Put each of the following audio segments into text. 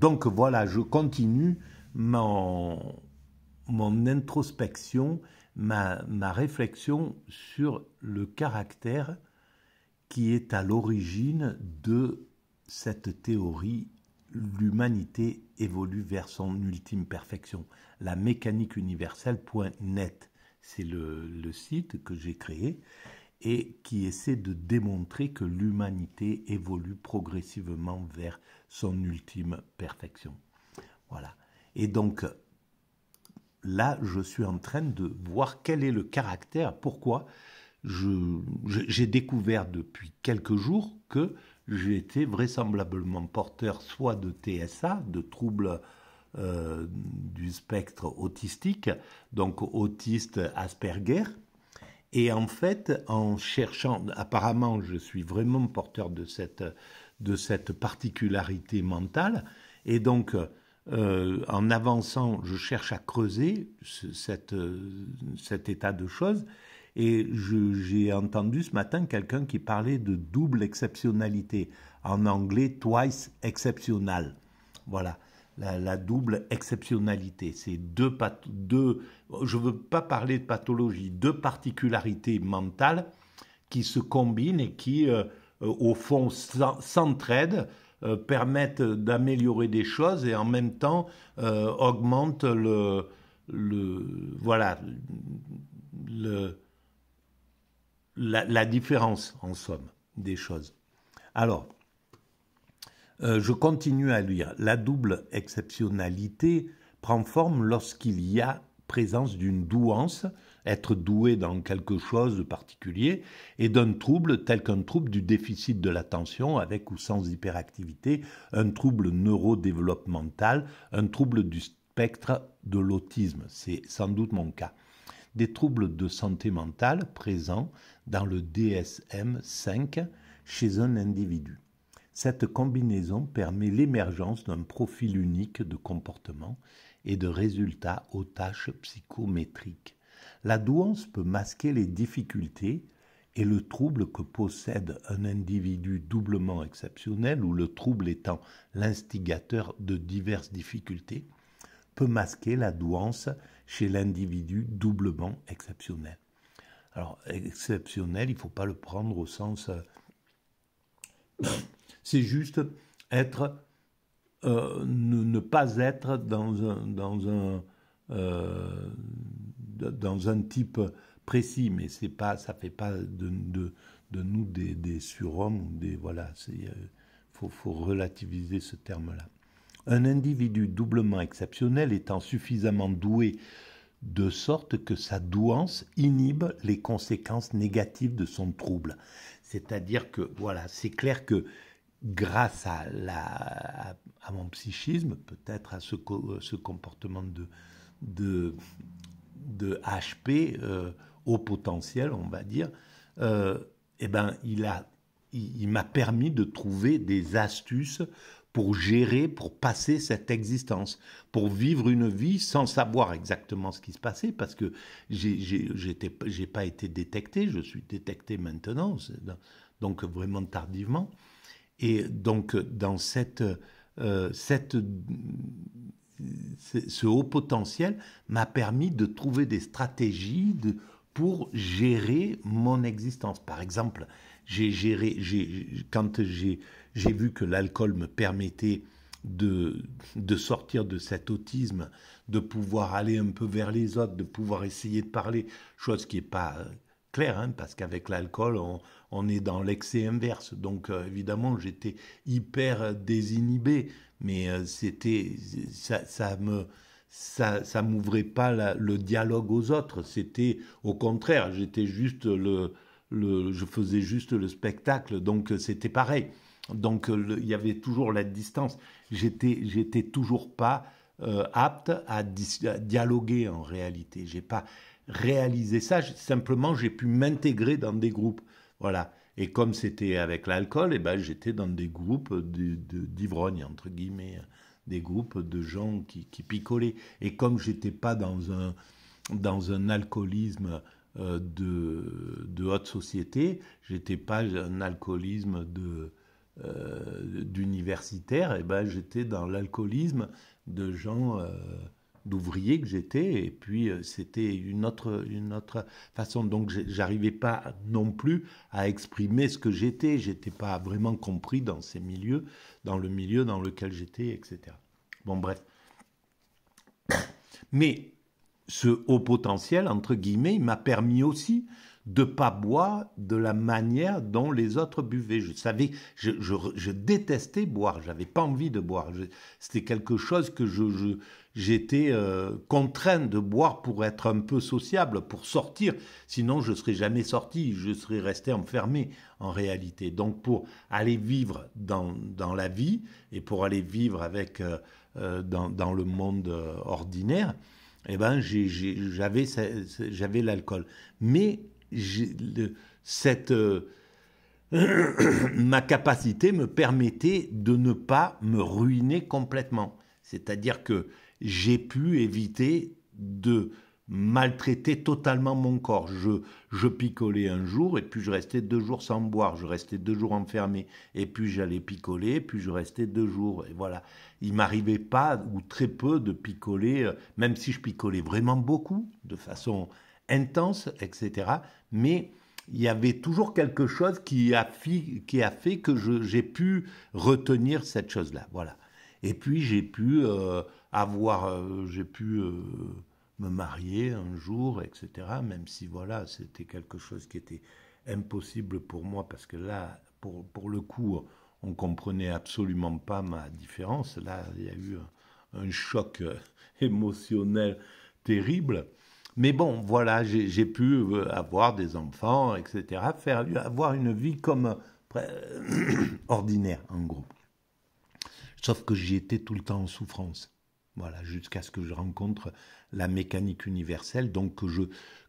Donc voilà, je continue mon, introspection, ma, réflexion sur le caractère qui est à l'origine de cette théorie l'humanité évolue vers son ultime perfection. La mécanique universelle.net, c'est le, site que j'ai créé et qui essaie de démontrer que l'humanité évolue progressivement vers son ultime perfection. Voilà. Et donc, là, je suis en train de voir quel est le caractère, pourquoi j'ai découvert depuis quelques jours que j'ai été vraisemblablement porteur soit de TSA, de troubles euh, du spectre autistique, donc autiste Asperger, et en fait, en cherchant, apparemment, je suis vraiment porteur de cette, de cette particularité mentale. Et donc, euh, en avançant, je cherche à creuser cette, cet état de choses. Et j'ai entendu ce matin quelqu'un qui parlait de double exceptionnalité. En anglais, twice exceptional. Voilà la, double exceptionnalité. C'est deux, deux, je ne veux pas parler de pathologie, deux particularités mentales qui se combinent et qui, euh, au fond, s'entraident, euh, permettent d'améliorer des choses et en même temps euh, augmentent le, voilà, la, la différence, en somme, des choses. Alors, euh, je continue à lire. La double exceptionnalité prend forme lorsqu'il y a présence d'une douance, être doué dans quelque chose de particulier, et d'un trouble tel qu'un trouble du déficit de l'attention avec ou sans hyperactivité, un trouble neurodéveloppemental, un trouble du spectre de l'autisme. C'est sans doute mon cas. Des troubles de santé mentale présents dans le DSM 5 chez un individu. Cette combinaison permet l'émergence d'un profil unique de comportement et de résultats aux tâches psychométriques. La douance peut masquer les difficultés et le trouble que possède un individu doublement exceptionnel, ou le trouble étant l'instigateur de diverses difficultés, peut masquer la douance chez l'individu doublement exceptionnel. Alors, exceptionnel, il ne faut pas le prendre au sens euh, c'est juste être, euh, ne, pas être dans un, dans un, euh, dans un type précis, mais c'est pas, ça fait pas de, de, nous des, surhommes des voilà. Il euh, faut, faut relativiser ce terme-là. Un individu doublement exceptionnel étant suffisamment doué de sorte que sa douance inhibe les conséquences négatives de son trouble. C'est-à-dire que, voilà, c'est clair que grâce à, mon psychisme, peut-être à ce, euh, comportement de, HP euh, au potentiel, on va dire, euh, eh ben, il m'a permis de trouver des astuces pour gérer, pour passer cette existence, pour vivre une vie sans savoir exactement ce qui se passait, parce que n'ai pas été détecté, je suis détecté maintenant, donc vraiment tardivement. Et donc, dans cette, euh, cette, ce haut potentiel m'a permis de trouver des stratégies pour gérer mon existence. Par exemple, j'ai géré, quand j'ai vu que l'alcool me permettait de, de, sortir de cet autisme, de pouvoir aller un peu vers les autres, de pouvoir essayer de parler, chose qui n'est pas clair, hein, parce qu'avec l'alcool, on, on, est dans l'excès inverse. Donc euh, évidemment, j'étais hyper euh, désinhibé, mais euh, c'était ça, ça me ça, ça m'ouvrait pas le dialogue aux autres. C'était au contraire, j'étais juste le, le, je faisais juste le spectacle, donc c'était pareil. Donc il y avait toujours la distance. J'étais j'étais toujours pas apte à, à, dialoguer en réalité. J'ai pas réaliser ça. Simplement, j'ai pu m'intégrer dans des groupes. Voilà. Et comme c'était avec l'alcool, et eh ben, j'étais dans des groupes d'ivrognes, de, entre guillemets, des groupes de gens qui, qui picolaient. Et comme j'étais pas dans un, dans un alcoolisme euh, de, de, haute société, j'étais pas un alcoolisme de euh, d'universitaire, et eh ben j'étais dans l'alcoolisme de gens euh, d'ouvrier que j'étais, et puis euh, c'était une autre, une autre façon. Donc j'arrivais pas non plus à exprimer ce que j'étais, j'étais pas vraiment compris dans ces milieux, dans le milieu dans lequel j'étais, etc. Bon, bref. Mais ce haut potentiel, entre guillemets, m'a permis aussi de pas boire de la manière dont les autres buvaient. Je savais, je, je, détestais boire, j'avais pas envie de boire. C'était quelque chose que je, j'étais euh, contraint de boire pour être un peu sociable, pour sortir. Sinon, je serais jamais sorti, je serais resté enfermé en réalité. Donc, pour aller vivre dans, la vie et pour aller vivre avec euh, euh, dans, le monde ordinaire, eh ben, j'avais l'alcool. Mais cette, euh, ma capacité me permettait de ne pas me ruiner complètement. C'est-à-dire que j'ai pu éviter de maltraiter totalement mon corps. Je, je picolais un jour et puis je restais deux jours sans boire, je restais deux jours enfermé et puis j'allais picoler et puis je restais deux jours et voilà. Il m'arrivait pas ou très peu de picoler, euh, même si je picolais vraiment beaucoup de façon intense, etc. Mais il y avait toujours quelque chose qui a, fait que j'ai pu retenir cette chose-là. Voilà. Et puis j'ai pu euh, avoir, euh, j'ai pu euh, me marier un jour, etc. Même si voilà, c'était quelque chose qui était impossible pour moi parce que là, pour, le coup, on comprenait absolument pas ma différence. Là, il y a eu un choc émotionnel terrible. Mais bon, voilà, j'ai pu euh, avoir des enfants, etc., faire, avoir une vie comme ordinaire, en gros. Sauf que j'y étais tout le temps en souffrance. Voilà, jusqu'à ce que je rencontre la mécanique universelle, donc que je,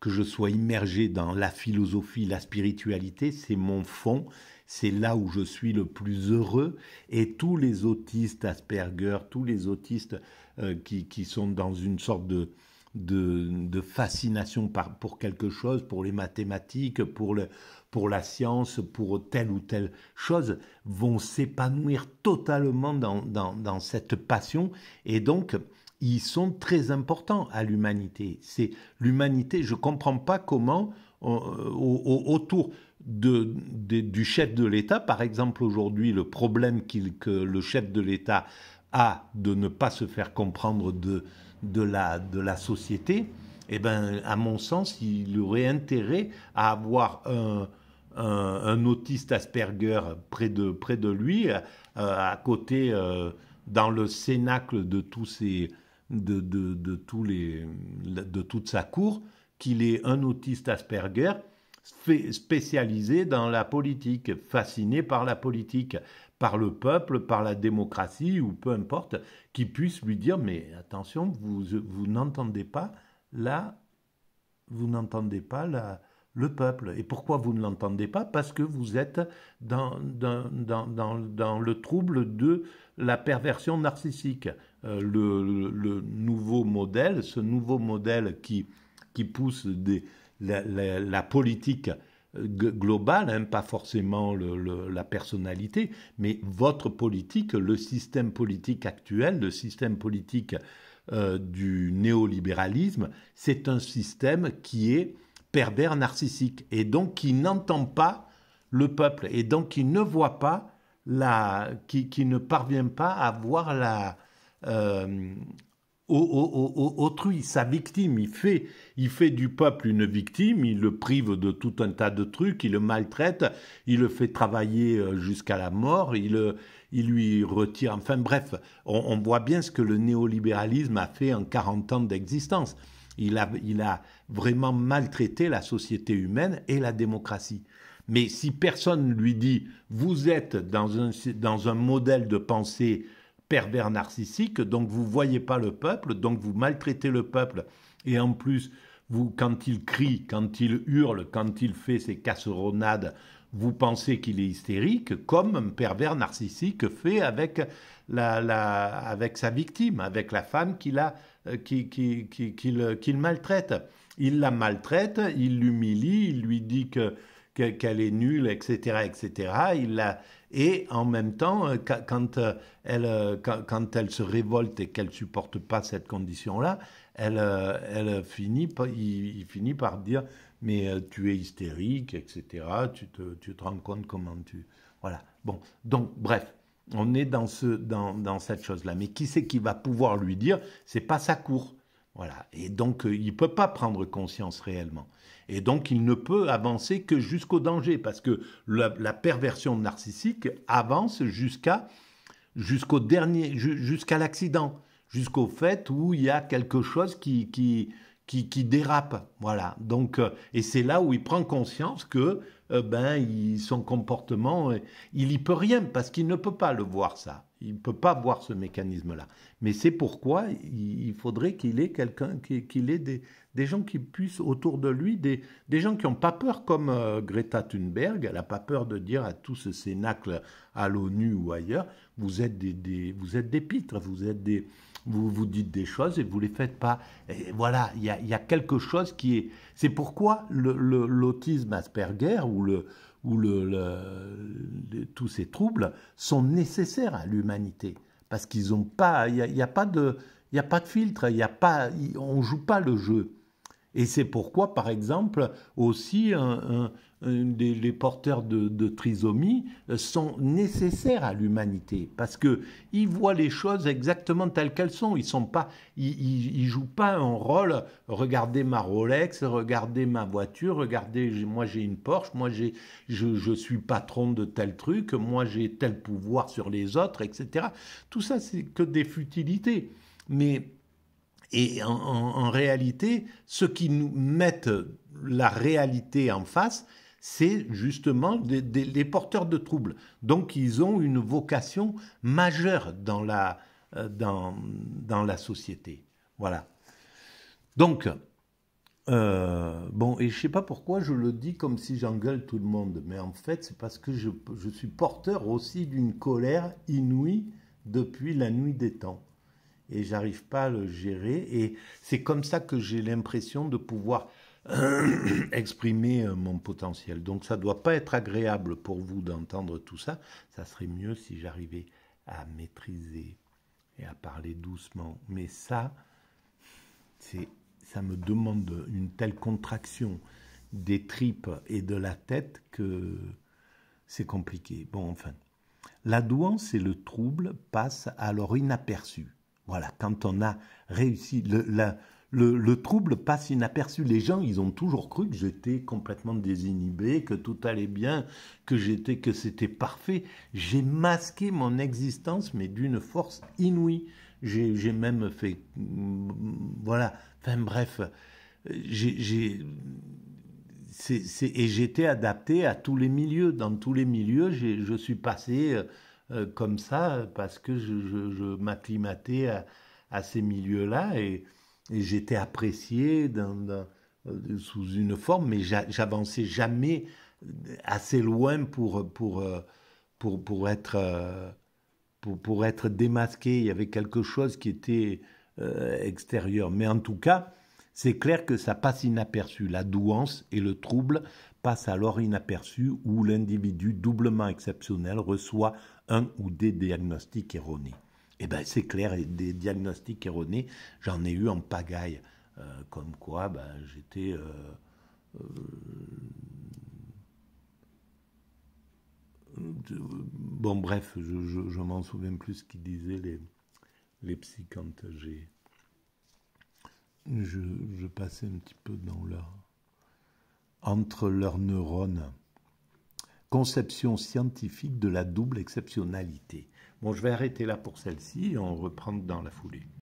que je sois immergé dans la philosophie, la spiritualité, c'est mon fond, c'est là où je suis le plus heureux. Et tous les autistes Asperger, tous les autistes euh, qui, qui, sont dans une sorte de, de, fascination pour quelque chose, pour les mathématiques, pour, la science, pour telle ou telle chose, vont s'épanouir totalement dans, cette passion. Et donc, ils sont très importants à l'humanité. C'est l'humanité, je ne comprends pas comment, euh, autour du chef de l'État, par exemple aujourd'hui, le problème que le chef de l'État a de ne pas se faire comprendre de, de la, de la société, eh ben, à mon sens, il aurait intérêt à avoir un, autiste Asperger près de, près de lui, euh, à côté, euh, dans le cénacle de tous ses, de, de, de, tous les, de toute sa cour, qu'il est un autiste Asperger spécialisé dans la politique, fasciné par la politique par le peuple, par la démocratie ou peu importe, qui puisse lui dire mais attention, vous, n'entendez pas là, vous n'entendez pas le peuple. Et pourquoi vous ne l'entendez pas Parce que vous êtes dans, dans, le trouble de la perversion narcissique. Euh, le, le, nouveau modèle, ce nouveau modèle qui, qui pousse des, la, politique global, hein, pas forcément la personnalité, mais votre politique, le système politique actuel, le système politique euh, du néolibéralisme, c'est un système qui est pervers narcissique et donc qui n'entend pas le peuple et donc qui ne voit pas la, qui, ne parvient pas à voir la, euh, autrui, sa victime. Il fait, il fait du peuple une victime, il le prive de tout un tas de trucs, il le maltraite, il le fait travailler euh, jusqu'à la mort, il, euh, il lui retire. Enfin bref, on, voit bien ce que le néolibéralisme a fait en 40 ans d'existence. Il a, vraiment maltraité la société humaine et la démocratie. Mais si personne lui dit, vous êtes dans dans un modèle de pensée pervers narcissique, donc vous voyez pas le peuple, donc vous maltraitez le peuple, et en plus, vous, quand il crie, quand il hurle, quand il fait ses casseronnades, vous pensez qu'il est hystérique, comme un pervers narcissique fait avec, la, avec sa victime, avec la femme qu'il euh, qui, qui, maltraite. Il la maltraite, il l'humilie, il lui dit que qu'elle est nulle, etc., etc. Il la... Et en même temps, euh, quand euh, elle, euh, quand elle se révolte et qu'elle ne supporte pas cette condition-là, elle, elle finit, il, finit par dire mais tu es hystérique, etc. Tu te, tu te rends compte comment tu voilà. Bon, donc bref, on est dans ce dans, cette chose-là. Mais qui c'est qui va pouvoir lui dire c'est pas sa cour voilà. Et donc, euh, il ne peut pas prendre conscience réellement. Et donc, il ne peut avancer que jusqu'au danger, parce que la, perversion narcissique avance jusqu'à jusqu'au dernier, jusqu'à l'accident, jusqu'au fait où il y a quelque chose qui, qui, qui dérape. Voilà. Donc, euh, et c'est là où il prend conscience que euh, ben, son comportement, euh, il n'y peut rien parce qu'il ne peut pas le voir ça. Il ne peut pas voir ce mécanisme-là. Mais c'est pourquoi il, faudrait qu'il ait quelqu'un, qu'il ait des, des, gens qui puissent autour de lui, des, des gens qui n'ont pas peur, comme Greta Thunberg. Elle n'a pas peur de dire à tout ce cénacle à l'ONU ou ailleurs, vous êtes des, vous êtes des pitres, vous êtes des, vous vous dites des choses et vous les faites pas. Et voilà, il y a quelque chose qui c'est pourquoi l'autisme Asperger ou, ou tous ces troubles sont nécessaires à l'humanité. Parce qu'ils pas, il n'y a, pas de, a pas de filtre, il y a pas, on joue pas le jeu. Et c'est pourquoi, par exemple, aussi les porteurs de, trisomie sont nécessaires à l'humanité, parce qu'ils voient les choses exactement telles qu'elles sont. Ils ne ils, jouent pas un rôle. Regardez ma Rolex, regardez ma voiture, regardez, moi j'ai une Porsche, moi je, je suis patron de tel truc, moi j'ai tel pouvoir sur les autres, etc. Tout ça, c'est que des futilités. Mais et en, réalité, ce qui nous mettent la réalité en face, c'est justement des, les porteurs de troubles. Donc ils ont une vocation majeure dans la, euh, dans, la société. Voilà. Donc, euh, bon, et je ne sais pas pourquoi je le dis comme si j'engueule tout le monde, mais en fait, c'est parce que je suis porteur aussi d'une colère inouïe depuis la nuit des temps et j'arrive pas à le gérer. Et c'est comme ça que j'ai l'impression de pouvoir exprimer euh, mon potentiel. Donc ça doit pas être agréable pour vous d'entendre tout ça. Ça serait mieux si j'arrivais à maîtriser et à parler doucement. Mais ça, c'est, ça me demande une telle contraction des tripes et de la tête que c'est compliqué. Bon, enfin. La douance et le trouble passent alors inaperçus voilà, quand on a réussi, le, trouble passe inaperçu. Les gens, ils ont toujours cru que j'étais complètement désinhibé, que tout allait bien, que j'étais, que c'était parfait. J'ai masqué mon existence, mais d'une force inouïe. J'ai même fait, voilà. Enfin bref, j'ai et j'étais adapté à tous les milieux. Dans tous les milieux, je suis passé euh, euh, comme ça parce que je, m'acclimatais à, ces milieux-là et, j'étais apprécié dans, euh, sous une forme, mais j'avançais jamais assez loin pour, pour, euh, pour, pour être, pour, pour, être démasqué. Il y avait quelque chose qui était extérieur. Mais en tout cas, c'est clair que ça passe inaperçu. La douance et le trouble passent alors inaperçus où l'individu doublement exceptionnel reçoit un ou des diagnostics erronés. Eh bien, c'est clair, des diagnostics erronés, j'en ai eu en pagaille. Euh, comme quoi, ben, j'étais. Euh, euh, bon, bref, je, je, m'en souviens plus ce qu'ils disaient les, les Je, je, passais un petit peu dans leur. entre leurs neurones conception scientifique de la double exceptionnalité. Bon, je vais arrêter là pour celle-ci et on reprend dans la foulée.